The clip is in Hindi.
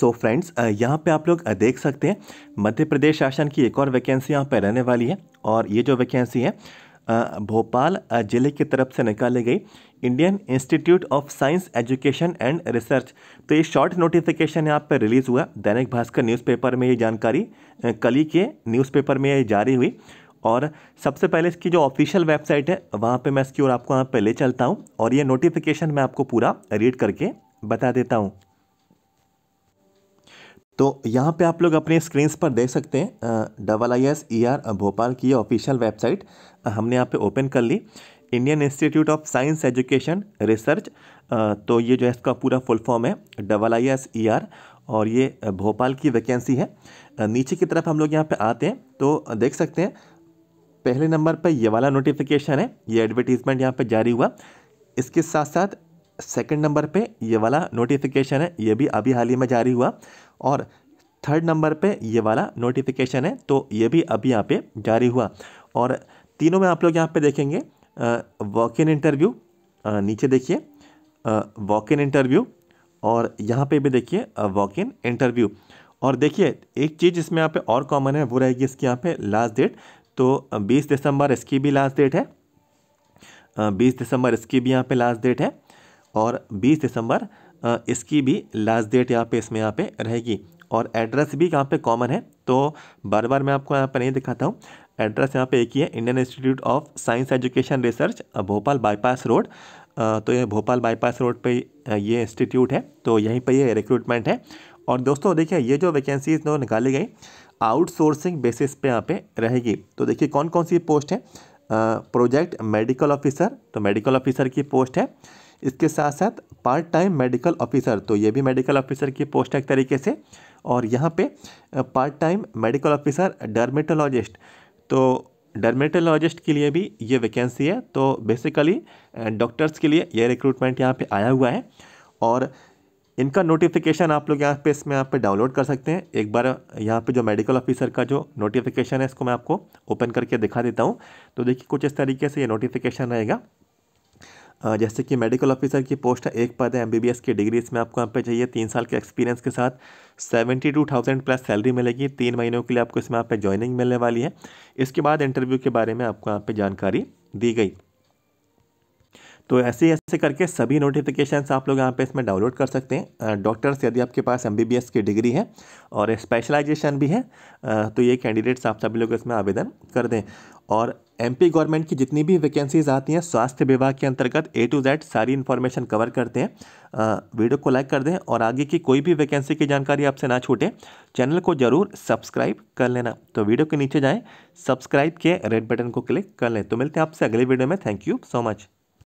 सो so फ्रेंड्स यहाँ पे आप लोग देख सकते हैं मध्य प्रदेश शासन की एक और वैकेंसी यहाँ पे रहने वाली है और ये जो वैकेंसी है भोपाल जिले की तरफ से निकाली गई Indian Institute of Science Education and Research तो ये शॉर्ट नोटिफिकेशन यहाँ पर रिलीज़ हुआ दैनिक भास्कर न्यूज़पेपर में ये जानकारी कली के न्यूज़पेपर में ये जारी हुई और सबसे पहले इसकी जो ऑफिशियल वेबसाइट है वहाँ पे मैं इसकी ओर आपको यहाँ पर ले चलता हूँ और ये नोटिफिकेशन मैं आपको पूरा रीड करके बता देता हूँ तो यहाँ पे आप लोग अपने स्क्रीन पर देख सकते हैं double I S E R Bhopal की ऑफिशियल वेबसाइट हमने यहाँ पे ओपन कर ली Indian Institute of Science Education Research तो ये जो है इसका पूरा फुल फॉर्म है double I S E R और ये भोपाल की वैकेंसी है नीचे की तरफ हम लोग यहाँ पे आते हैं तो देख सकते हैं पहले नंबर पर ये वाला नोटिफिकेशन है ये एडवर्टीज़मेंट यहाँ पर जारी हुआ इसके साथ साथ सेकंड नंबर पे ये वाला नोटिफिकेशन है ये भी अभी हाल ही में जारी हुआ और थर्ड नंबर पे ये वाला नोटिफिकेशन है तो ये भी अभी यहाँ पे जारी हुआ और तीनों में आप लोग यहाँ पे देखेंगे वॉक इन इंटरव्यू नीचे देखिए वॉक इन इंटरव्यू और यहाँ पे भी देखिए वॉक इन इंटरव्यू और देखिए एक चीज़ इसमें यहाँ पे और कॉमन है वो रहेगी इसकी यहाँ पे लास्ट डेट तो 20 दिसंबर इसकी भी लास्ट डेट है 20 दिसंबर इसकी भी यहाँ पे लास्ट डेट है और 20 दिसंबर इसकी भी लास्ट डेट यहाँ पे इसमें यहाँ पे रहेगी और एड्रेस भी यहाँ पे कॉमन है तो बार बार मैं आपको यहाँ पर नहीं दिखाता हूँ एड्रेस यहाँ पे एक ही है Indian Institute of Science Education Research Bhopal bypass road तो ये भोपाल बाईपास रोड पर ये इंस्टीट्यूट है तो यहीं पर ये रिक्रूटमेंट है और दोस्तों देखिए ये जो वैकेंसीज जो निकाली गई आउटसोर्सिंग बेसिस पे यहाँ पे रहेगी तो देखिए कौन कौन सी पोस्ट है प्रोजेक्ट मेडिकल ऑफिसर तो मेडिकल ऑफिसर की पोस्ट है इसके साथ साथ पार्ट टाइम मेडिकल ऑफिसर तो ये भी मेडिकल ऑफिसर की पोस्ट है एक तरीके से और यहाँ पे part time medical officer dermatologist तो डर्मेटोलॉजिस्ट के लिए भी ये वैकेंसी है तो बेसिकली डॉक्टर्स के लिए ये रिक्रूटमेंट यहाँ पे आया हुआ है और इनका नोटिफिकेशन आप लोग यहाँ पे इसमें यहाँ पे डाउनलोड कर सकते हैं एक बार यहाँ पे जो मेडिकल ऑफिसर का जो नोटिफिकेशन है इसको मैं आपको ओपन करके दिखा देता हूँ तो देखिए कुछ इस तरीके से ये नोटिफिकेशन रहेगा जैसे कि मेडिकल ऑफिसर की पोस्ट है एक पद है एमबीबीएस की डिग्री इसमें आपको यहाँ पे चाहिए तीन साल के एक्सपीरियंस के साथ seventy two thousand plus salary मिलेगी तीन महीनों के लिए आपको इसमें यहाँ पे ज्वाइनिंग मिलने वाली है इसके बाद इंटरव्यू के बारे में आपको यहाँ पे जानकारी दी गई तो ऐसे ऐसे करके सभी नोटिफिकेशन आप लोग यहाँ पे इसमें डाउनलोड कर सकते हैं डॉक्टर्स यदि आपके पास एम की डिग्री है और स्पेशलाइजेशन भी है तो ये कैंडिडेट्स आप सभी लोग इसमें आवेदन कर दें और एमपी गवर्नमेंट की जितनी भी वैकेंसीज आती हैं स्वास्थ्य विभाग के अंतर्गत ए टू जेड सारी इन्फॉर्मेशन कवर करते हैं वीडियो को लाइक कर दें और आगे की कोई भी वैकेंसी की जानकारी आपसे ना छूटे चैनल को जरूर सब्सक्राइब कर लेना तो वीडियो के नीचे जाएँ सब्सक्राइब के रेड बटन को क्लिक कर लें तो मिलते हैं आपसे अगले वीडियो में थैंक यू सो मच